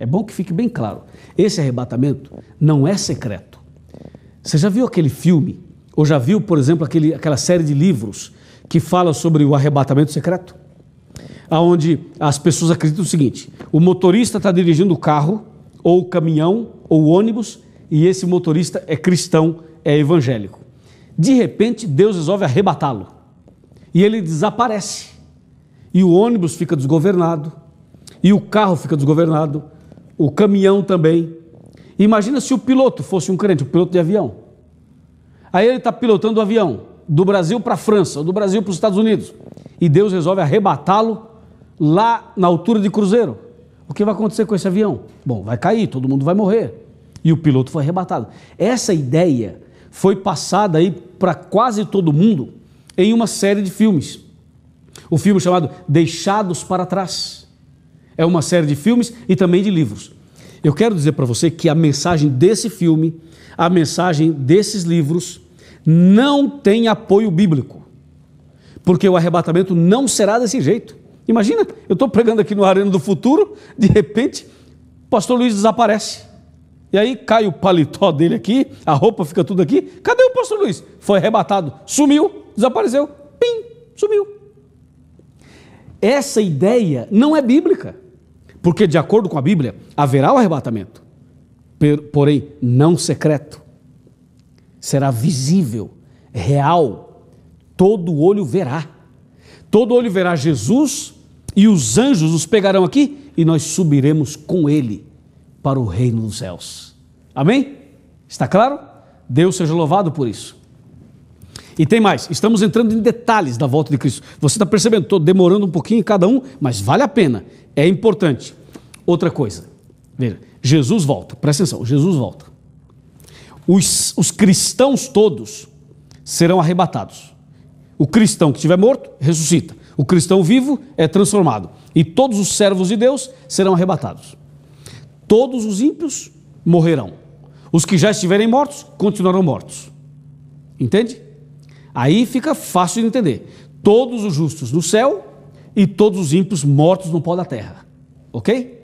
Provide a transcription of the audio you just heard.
É bom que fique bem claro: esse arrebatamento não é secreto. Você já viu aquele filme, ou já viu, por exemplo, aquele, aquela série de livros que fala sobre o arrebatamento secreto? Onde as pessoas acreditam o seguinte: o motorista está dirigindo o carro, ou o caminhão, ou o ônibus, e esse motorista é cristão, é evangélico. De repente, Deus resolve arrebatá-lo e ele desaparece. E o ônibus fica desgovernado, e o carro fica desgovernado, o caminhão também. Imagina se o piloto fosse um crente, o um piloto de avião. Aí ele está pilotando o avião do Brasil para a França, do Brasil para os Estados Unidos. E Deus resolve arrebatá-lo lá na altura de Cruzeiro. O que vai acontecer com esse avião? Bom, vai cair, todo mundo vai morrer. E o piloto foi arrebatado. Essa ideia foi passada aí para quase todo mundo em uma série de filmes. O filme chamado Deixados para Trás. É uma série de filmes e também de livros. Eu quero dizer para você que a mensagem desse filme, a mensagem desses livros, não tem apoio bíblico. Porque o arrebatamento não será desse jeito. Imagina, eu estou pregando aqui no Arena do Futuro, de repente, o pastor Luiz desaparece. E aí cai o paletó dele aqui, a roupa fica tudo aqui. Cadê o pastor Luiz? Foi arrebatado, sumiu, desapareceu, pim, sumiu. Essa ideia não é bíblica. Porque, de acordo com a Bíblia, haverá o arrebatamento, porém não secreto. Será visível, real. Todo olho verá. Todo olho verá Jesus e os anjos nos pegarão aqui e nós subiremos com ele para o reino dos céus. Amém? Está claro? Deus seja louvado por isso. E tem mais, estamos entrando em detalhes da volta de Cristo. Você está percebendo, estou demorando um pouquinho em cada um, mas vale a pena. É importante. Outra coisa, veja, Jesus volta, presta atenção, Jesus volta. Os, os cristãos todos serão arrebatados. O cristão que estiver morto, ressuscita. O cristão vivo é transformado. E todos os servos de Deus serão arrebatados. Todos os ímpios morrerão. Os que já estiverem mortos, continuarão mortos. Entende? Aí fica fácil de entender. Todos os justos no céu e todos os ímpios mortos no pó da terra. Ok?